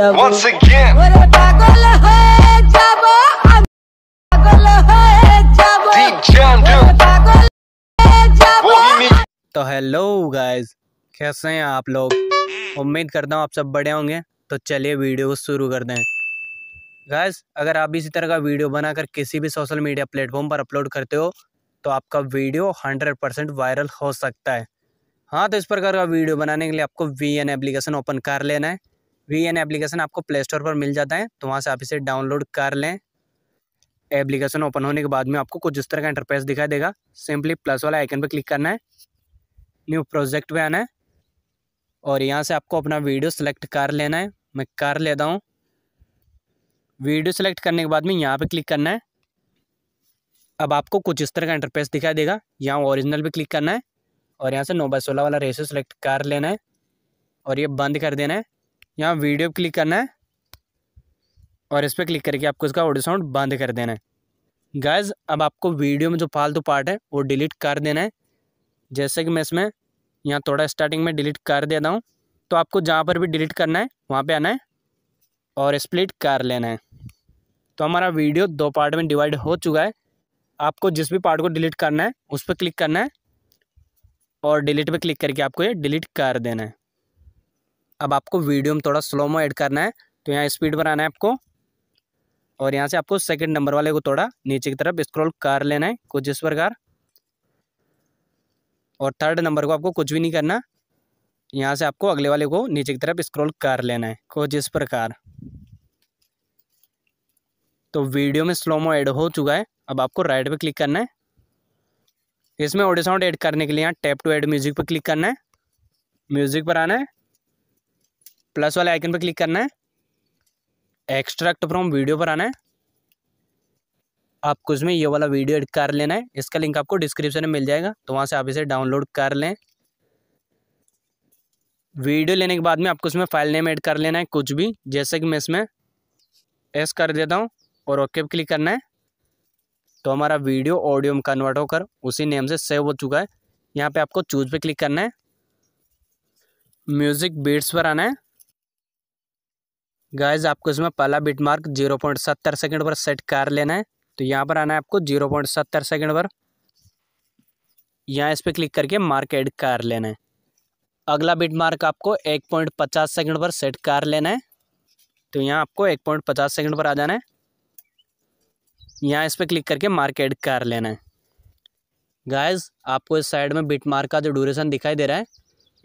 Once again. तो hello guys कैसे हैं आप लोग उम्मीद करता हूँ आप सब बड़े होंगे तो चलिए वीडियो शुरू कर दें गाइस अगर आप इसी तरह का वीडियो बनाकर किसी भी सोशल मीडिया प्लेटफॉर्म पर अपलोड करते हो तो आपका वीडियो हंड्रेड परसेंट वायरल हो सकता है हाँ तो इस प्रकार का वीडियो बनाने के लिए आपको वी एन एप्लीकेशन ओपन कर लेना है वी एन एप्लीकेशन आपको प्ले स्टोर पर मिल जाता है तो वहाँ से आप इसे डाउनलोड कर लें एप्लीकेशन ओपन होने के बाद में आपको कुछ इस तरह का इंटरफेस दिखाई देगा सिंपली प्लस वाला आइकन पर क्लिक करना है न्यू प्रोजेक्ट पे आना है और यहाँ से आपको अपना वीडियो सेलेक्ट कर लेना है मैं कर लेता हूँ वीडियो सेलेक्ट करने के बाद में यहाँ पे क्लिक करना है अब आपको कुछ इस तरह का इंटरफेस दिखाई देगा यहाँ ओरिजिनल पर क्लिक करना है और यहाँ से नौ बाय सोलह वाला रेशो सेलेक्ट कर लेना है और ये बंद कर देना है यहाँ वीडियो क्लिक करना है और इस पर क्लिक करके आपको इसका ऑडियो साउंड बंद कर देना है गैज अब आपको वीडियो में जो फालतू पार्ट है वो डिलीट कर देना है जैसे कि मैं इसमें यहाँ थोड़ा स्टार्टिंग में डिलीट कर देता हूँ तो आपको जहाँ पर भी डिलीट करना है वहाँ पे आना है और स्प्लिट कर लेना है तो हमारा वीडियो दो पार्ट में डिवाइड हो चुका है आपको जिस भी पार्ट को डिलीट करना है उस पर क्लिक करना है और डिलीट पर क्लिक करके आपको ये डिलीट कर देना है अब आपको वीडियो में थोड़ा स्लोमो ऐड करना है तो यहाँ स्पीड पर आना है आपको और यहाँ से आपको सेकंड नंबर वाले को थोड़ा नीचे की तरफ स्क्रॉल कर लेना है कुछ इस प्रकार और थर्ड नंबर को आपको कुछ भी नहीं करना यहाँ से आपको अगले वाले को नीचे की तरफ स्क्रॉल कर लेना है कुछ इस प्रकार तो वीडियो में स्लोमो ऐड हो चुका है अब आपको राइट पर क्लिक करना है इसमें ऑडियो साउंड ऐड करने के लिए यहाँ टैप टू ऐड म्यूजिक पर क्लिक करना है म्यूजिक पर आना है प्लस वाले आइकन पर क्लिक करना है एक्सट्रैक्ट फ्रॉम वीडियो पर आना है आपको उसमें ये वाला वीडियो एड कर लेना है इसका लिंक आपको डिस्क्रिप्शन में मिल जाएगा तो वहाँ से आप इसे डाउनलोड कर लें वीडियो लेने के बाद में आपको उसमें फाइल नेम ऐड कर लेना है कुछ भी जैसे कि मैं इसमें एस कर देता हूँ और ओके पर क्लिक करना है तो हमारा वीडियो ऑडियो में कन्वर्ट होकर उसी नेम से सेव हो चुका है यहाँ पे आपको चूज पे क्लिक करना है म्यूज़िक बीट्स पर आना है गाइज आपको इसमें पहला बिट मार्क जीरो पॉइंट सत्तर सेकेंड पर सेट कर लेना है तो यहाँ पर आना है आपको जीरो पॉइंट सत्तर सेकेंड पर यहाँ इस पर क्लिक करके मार्क एड कर लेना है अगला बिट मार्क आपको एक पॉइंट पचास सेकेंड पर सेट कर लेना है तो यहाँ आपको एक पॉइंट पचास सेकेंड पर आ जाना है यहाँ इस पर क्लिक करके मार्क एड कर लेना है गाइज आपको इस साइड में बिट मार्क का जो ड्यूरेशन दिखाई दे रहा है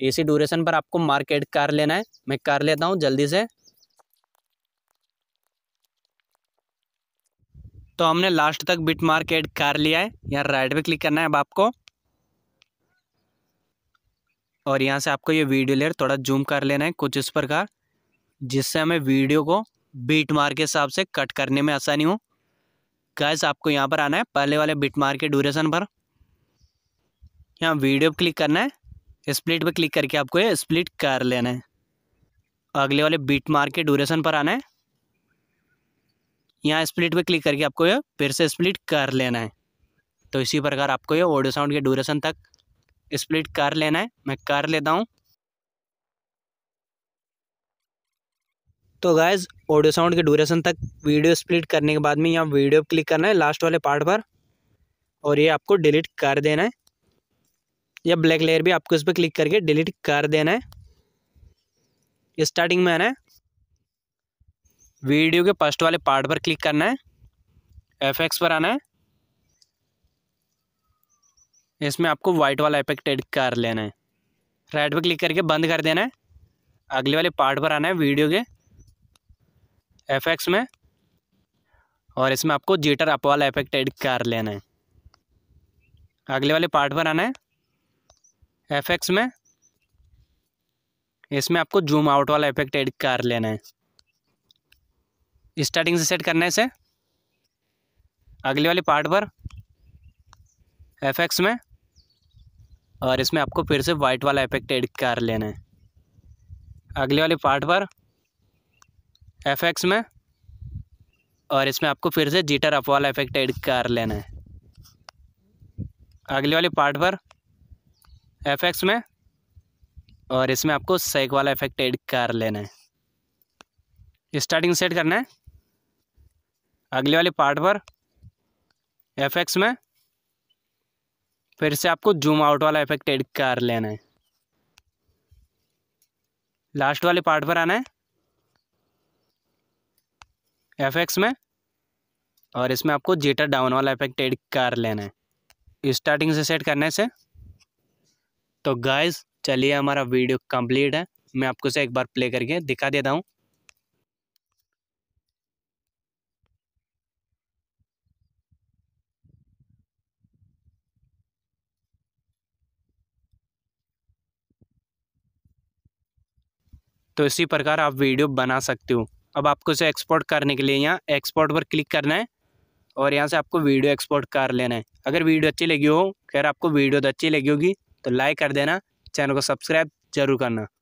इसी ड्यूरेशन पर आपको मार्क एड कर लेना है मैं कर लेता हूँ जल्दी से तो हमने लास्ट तक बिट मार्क एड कर लिया है यहाँ राइट पे क्लिक करना है अब आपको और यहाँ से आपको ये वीडियो लेयर थोड़ा जूम कर लेना है कुछ इस प्रकार जिससे हमें वीडियो को बीट मार के हिसाब से कट करने में आसानी हो गैस आपको यहाँ पर आना है पहले वाले बीट मार के ड्यूरेशन पर यहाँ वीडियो पर क्लिक करना है स्प्लिट पर क्लिक करके आपको ये स्प्लिट कर लेना है अगले वाले बीट मार के ड्यूरेशन पर आना है यहाँ स्प्लिट पे क्लिक करके आपको ये फिर से स्प्लिट कर लेना है तो इसी प्रकार आपको ये ऑडियो साउंड के ड्यूरेशन तक स्प्लिट कर लेना है मैं कर लेता हूँ तो गाइज ऑडियो साउंड के ड्यूरेशन तक वीडियो स्प्लिट करने के बाद में यहाँ वीडियो क्लिक करना है लास्ट वाले पार्ट पर और ये आपको डिलीट कर देना है या ब्लैक लेयर भी आपको इस पर क्लिक करके डिलीट कर देना है स्टार्टिंग में आना है वीडियो के फर्स्ट वाले पार्ट पर क्लिक करना है एफ एक्स पर आना है इसमें आपको वाइट वाला इफेक्ट एड कर लेना है रेड पर क्लिक करके बंद कर देना है अगले वाले पार्ट पर आना है वीडियो के एफ एक्स में और इसमें आपको जीटर अप वाला इफेक्ट एड कर लेना है अगले वाले पार्ट पर आना है एफ एक्स में इसमें आपको जूम आउट वाला इफेक्ट एड कर लेना है स्टार्टिंग से सेट करने से अगले वाले पार्ट पर एफ एक्स में और इसमें आपको फिर से वाइट वाला इफेक्ट एड कर लेना है अगले वाले पार्ट पर एफ एक्स में और इसमें आपको फिर से जीटर अप वाला इफेक्ट एड कर लेना है अगले वाले पार्ट पर एफ एक्स में और इसमें आपको सेक वाला इफेक्ट एड कर लेना है स्टार्टिंग सेट करना है अगले वाले पार्ट पर एफ एक्स में फिर से आपको जूम आउट वाला इफेक्ट एड कर लेना है लास्ट वाले पार्ट पर आना है एफ एक्स में और इसमें आपको जीटर डाउन वाला इफेक्ट एड कर लेना है स्टार्टिंग से सेट करने से तो गाइस चलिए हमारा वीडियो कंप्लीट है मैं आपको से एक बार प्ले करके दिखा देता हूँ तो इसी प्रकार आप वीडियो बना सकते हो अब आपको इसे एक्सपोर्ट करने के लिए यहाँ एक्सपोर्ट पर क्लिक करना है और यहाँ से आपको वीडियो एक्सपोर्ट कर लेना है अगर वीडियो अच्छी लगी हो खैर आपको वीडियो तो अच्छी लगी होगी तो लाइक कर देना चैनल को सब्सक्राइब जरूर करना